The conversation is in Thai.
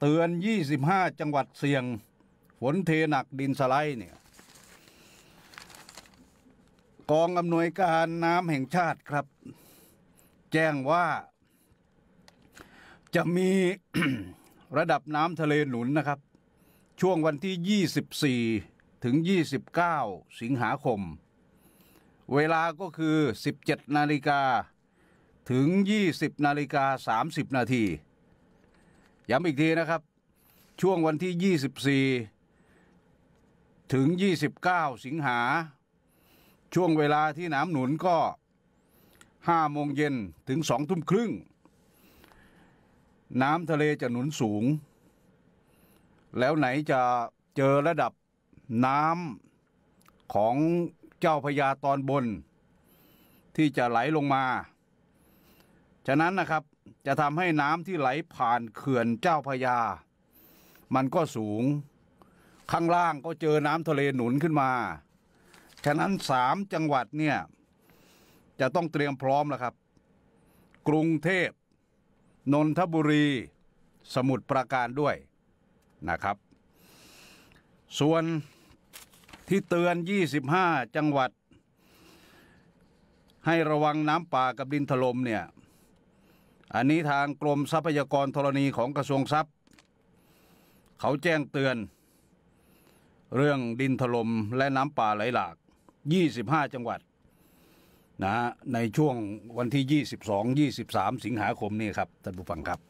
เตือน 25 จังหวัดเสี่ยง ฝนเทหนักดินสไลด์เนี่ย กองอำนวยการน้ำแห่งชาติครับ แจ้งว่า จะมีระดับน้ำทะเลหนุนนะครับ ช่วงวันที่ 24 ถึง 29 สิงหาคม เวลาก็คือ 17 นาฬิกาถึง 20 นาฬิกา 30 นาทีย้ำอีกทีนะครับช่วงวันที่ 24 ถึง 29 สิงหาช่วงเวลาที่น้ำหนุนก็ 5 โมงเย็นถึง2ทุ่มครึ่งน้ำทะเลจะหนุนสูง แล้วไหนจะเจอระดับน้ำของเจ้าพญาตอนบนที่จะไหลลงมาฉะนั้นนะครับจะทำให้น้ำที่ไหลผ่านเขื่อนเจ้าพยา มันก็สูงข้างล่างก็เจอน้ำทะเลหนุนขึ้นมา ฉะนั้นสามจังหวัดเนี่ยจะต้องเตรียมพร้อมแล้วครับกรุงเทพนนทบุรีสมุทรปราการด้วยนะครับ ส่วนที่เตือน 25 จังหวัด ให้ระวังน้ำป่ากับดินถล่มเนี่ยอันนี้ทางกรมทรัพยากรธรณีของกระทรวงทรัพย์ เขาแจ้งเตือนเรื่องดินถล่มและน้ำป่าไหลหลาก 25 จังหวัดนะ ในช่วงวันที่ 22-23 สิงหาคมนี่ครับท่านผู้ฟังครับ